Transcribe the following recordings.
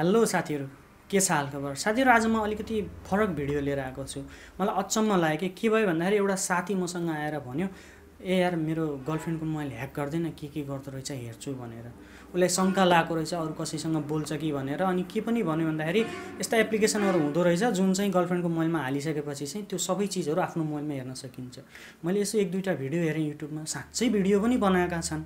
hello साथीहरू के छ हाल खबर साथीहरू आज म अलिकति फरक भिडियो लिएर आएको छु मलाई अचम्म लाग्यो कि के भयो भन्दाखेरि एउटा साथी मसँग आएर भन्यो ए यार मेरो गर्लफ्रेन्डको मोबाइल ह्याक गर्दैन के के गर्दो रहेछ हेर्छु भनेर उसलाई शङ्का लगाएको रहेछ अरू कसैसँग बोल्छ कि भनेर अनि के पनि भन्यो भन्दाखेरि यस्ता एप्लिकेसनहरू हुँदो रहेछ जुन चाहिँ गर्लफ्रेन्डको मोबाइलमा हालिसकेपछि चाहिँ त्यो सबै चिजहरू आफ्नो मोबाइलमा हेर्न सकिन्छ मैले यसो एक दुईवटा भिडियो हेरेँ युट्युबमा साँच्चै भिडियो पनि बनाएका छन्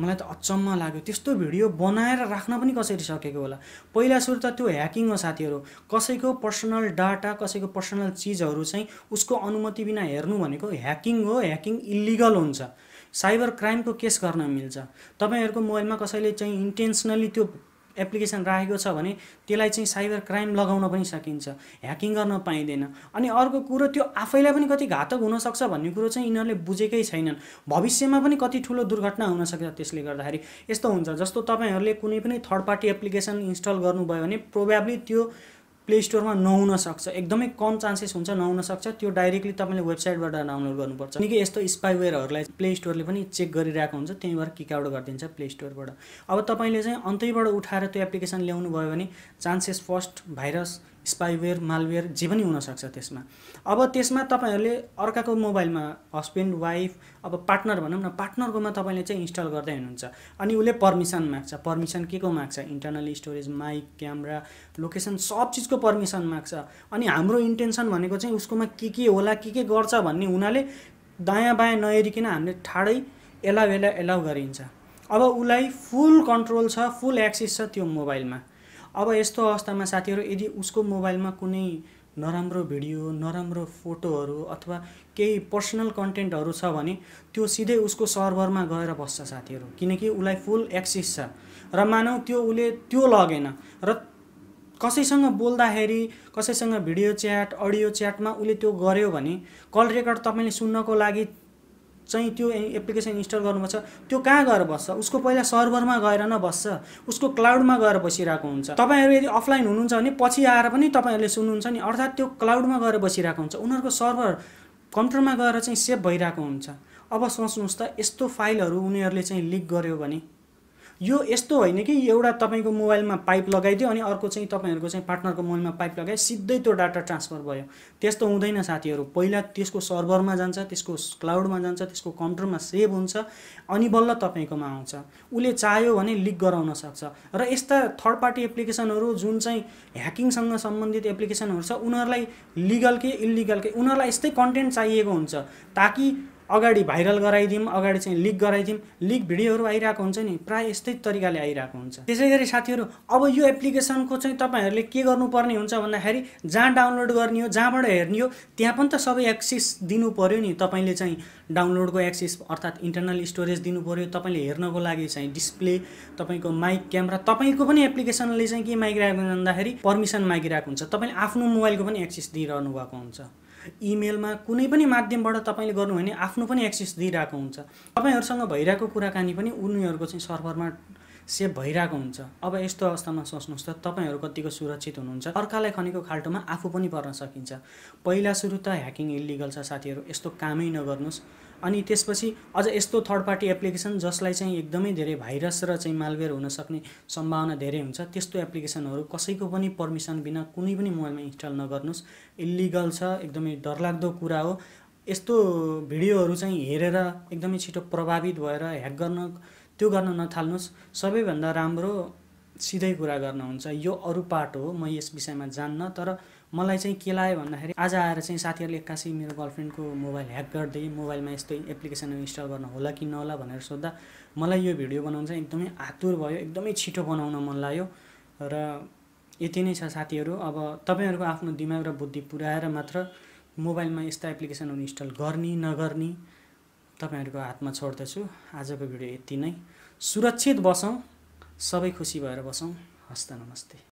मलाई त अचम्म लाग्यो त्यस्तो भिडियो बनाएर राख्न पनि कसरी सकेको होला पहिला सुरु त त्यो ह्याकिङ हो साथीहरू कसैको पर्सनल डाटा कसैको पर्सनल चिजहरू चाहिँ उसको अनुमति बिना हेर्नु भनेको ह्याकिङ हो ह्याकिङ इलिगल हुन्छ साइबर क्राइमको केस गर्न मिल्छ तपाईँहरूको मोबाइलमा कसैले चाहिँ इन्टेन्सनली त्यो एप्लिकेसन राखेको छ भने त्यसलाई चाहिँ साइबर क्राइम लगाउन पनि सकिन्छ ह्याकिङ गर्न पाइँदैन अनि अर्को कुरो त्यो आफैलाई पनि कति घातक हुनसक्छ भन्ने कुरो चाहिँ यिनीहरूले बुझेकै छैनन् भविष्यमा पनि कति ठुलो दुर्घटना हुनसक्छ त्यसले गर्दाखेरि यस्तो हुन्छ जस्तो तपाईँहरूले कुनै पनि थर्ड पार्टी एप्लिकेसन इन्स्टल गर्नुभयो भने प्रोभेब्ली त्यो प्ले स्टोरमा नहुन सक्छ एकदमै कम चान्सेस हुन्छ नहुन सक्छ त्यो डाइरेक्टली तपाईँले वेबसाइटबाट डाउनलोड गर्नुपर्छ किनकि यस्तो स्पाइवेयरहरूलाई प्ले स्टोरले पनि चेक गरिरहेको हुन्छ त्यहीँबाट किकआउट गरिदिन्छ प्ले स्टोरबाट अब तपाईँले चाहिँ अन्तैबाट उठाएर त्यो एप्लिकेसन ल्याउनु भयो भने chances first virus spyware malware जे पनि हुनसक्छ त्यसमा अब त्यसमा तपाईँहरूले अर्काको मोबाइलमा हस्बेन्ड वाइफ अब पार्टनर भनौँ न पार्टनरकोमा तपाईँले चाहिँ इन्स्टल गर्दै हुनुहुन्छ अनि उसले पर्मिसन माग्छ पर्मिसन के को माग्छ internal storage mic camera location सब चिजको पर्मिसन माग्छ अनि हाम्रो इन्टेन्सन भनेको चाहिँ उसकोमा के के होला के के गर्छ भन्ने हुनाले दायाँ बायाँ नहेरिकन हामीले ठाडै एलाउ एलाउ एलाउ गरिन्छ अब उसलाई फुल कन्ट्रोल छ फुल एक्सेस छ त्यो मोबाइलमा अब यस्तो अवस्थामा साथीहरू यदि उसको मोबाइलमा कुनै नराम्रो भिडियो नराम्रो फोटोहरू अथवा केही पर्सनल कन्टेन्टहरू छ भने त्यो सिधै उसको सर्भरमा गएर बस्छ साथीहरू किनकि उसलाई फुल एक्सिस छ र मानौ त्यो उसले त्यो लगेन र कसैसँग बोल्दाखेरि कसैसँग भिडियो च्याट अडियो च्याटमा उसले त्यो गर्यो भने कल रेकर्ड तपाईँले सुन्नको लागि चाहिँ त्यो एप्लिकेसन इन्स्टल गर्नुपर्छ त्यो कहाँ गएर बस्छ उसको पहिला सर्भरमा गएर न बस्छ उसको क्लाउडमा गएर बसिरहेको हुन्छ तपाईँहरू यदि अफलाइन हुनुहुन्छ भने पछि आएर पनि तपाईँहरूले सुन्नुहुन्छ नि अर्थात् त्यो क्लाउडमा गएर बसिरहेको हुन्छ उनीहरूको सर्भर कम्प्युटरमा गएर चाहिँ सेभ भइरहेको हुन्छ अब सोच्नुहोस् त यस्तो फाइलहरू उनीहरूले चाहिँ लिक गर्यो भने यो यस्तो होइन कि एउटा तपाईँको मोबाइलमा पाइप लगाइदियो अनि अर्को चाहिँ तपाईँहरूको चाहिँ पार्टनरको मोबाइलमा पाइप लगाए सिधै त्यो डाटा ट्रान्सफर भयो त्यस्तो हुँदैन साथीहरू पहिला त्यसको सर्भरमा जान्छ त्यसको क्लाउडमा जान्छ त्यसको कम्प्युटरमा सेभ हुन्छ अनि बल्ल तपाईँकोमा आउँछ उसले चाह्यो भने लिक गराउन सक्छ र यस्ता थर्ड पार्टी एप्लिकेसनहरू जुन चाहिँ ह्याकिङसँग सम्बन्धित एप्लिकेसनहरू छ उनीहरूलाई लिगल के इलिगल के उनीहरूलाई यस्तै कन्टेन्ट चाहिएको हुन्छ ताकि अगाडि भाइरल गराइदिउँ अगाडि चाहिँ लिक गराइदिउँ लिक भिडियोहरू आइरहेको हुन्छ नि प्रायः यस्तै तरिकाले आइरहेको हुन्छ त्यसै गरी साथीहरू अब यो एप्लिकेसनको चाहिँ तपाईँहरूले के गर्नुपर्ने हुन्छ भन्दाखेरि जहाँ डाउनलोड गर्ने हो जहाँबाट हेर्ने हो त्यहाँ पनि त सबै एक्सेस दिनु पऱ्यो नि तपाईँले चाहिँ डाउनलोडको एक्सेस अर्थात् इन्टरनल स्टोरेज दिनु पऱ्यो तपाईँले हेर्नको लागि चाहिँ डिस्प्ले तपाईँको माइक क्यामेरा तपाईँको पनि एप्लिकेसनले चाहिँ के मागिरहेको भन्दाखेरि पर्मिसन मागिरहेको हुन्छ तपाईँले आफ्नो मोबाइलको पनि एक्सेस दिइरहनु भएको हुन्छ इमेलमा कुनै पनि माध्यमबाट तपाईँले गर्नु भने आफ्नो पनि एक्सेस दिइरहेको हुन्छ तपाईँहरूसँग भइरहेको कुराकानी पनि उनीहरूको चाहिँ सर्भरमा सेभ भइरहेको हुन्छ अब यस्तो अवस्थामा सोच्नुहोस् त तपाईँहरू कतिको सुरक्षित हुनुहुन्छ अर्कालाई खनेको खाल्टोमा आफू पनि पर्न सकिन्छ पहिला सुरु त ह्याकिङ इलिगल छ साथीहरू यस्तो कामै नगर्नुहोस् अनि त्यसपछि अझ यस्तो थर्ड पार्टी एप्लिकेसन जसलाई चाहिँ एकदमै धेरै भाइरस र चाहिँ मालवेयर हुन सक्ने सम्भावना धेरै हुन्छ त्यस्तो एप्लिकेसनहरू कसैको पनि पर्मिसन बिना कुनै पनि मोबाइलमा इन्स्टल नगर्नुहोस् इलिगल छ एकदमै डरलाग्दो कुरा हो यस्तो भिडियोहरू चाहिँ हेरेर एकदमै छिटो प्रभावित भएर ह्याक गर्न त्यो गर्न नथाल्नुहोस् सबैभन्दा राम्रो सिधै कुरा गर्न हुन्छ यो अरू पार्ट हो म यस विषयमा जान्न तर मलाई चाहिँ के लाग्यो भन्दाखेरि आज आएर चाहिँ साथीहरूले एक्कासी मेरो गर्लफ्रेन्डको मोबाइल ह्याक गरिदिए मोबाइलमा यस्तो एप्लिकेसन इन्स्टल गर्न होला कि नहोला भनेर सोद्धा मलाई यो भिडियो बनाउनु चाहिँ एकदमै आतुर भयो एकदमै छिटो बनाउन मन लाग्यो र यति नै छ साथीहरू अब तपाईँहरूको आफ्नो दिमाग र बुद्धि पुऱ्याएर मात्र मोबाइलमा यस्ता एप्लिकेसनहरू इन्स्टल गर्ने नगर्ने तपाईँहरूको हातमा छोड्दछु आजको भिडियो यति नै सुरक्षित बसौँ सबै खुसी भएर बसौँ हस्त नमस्ते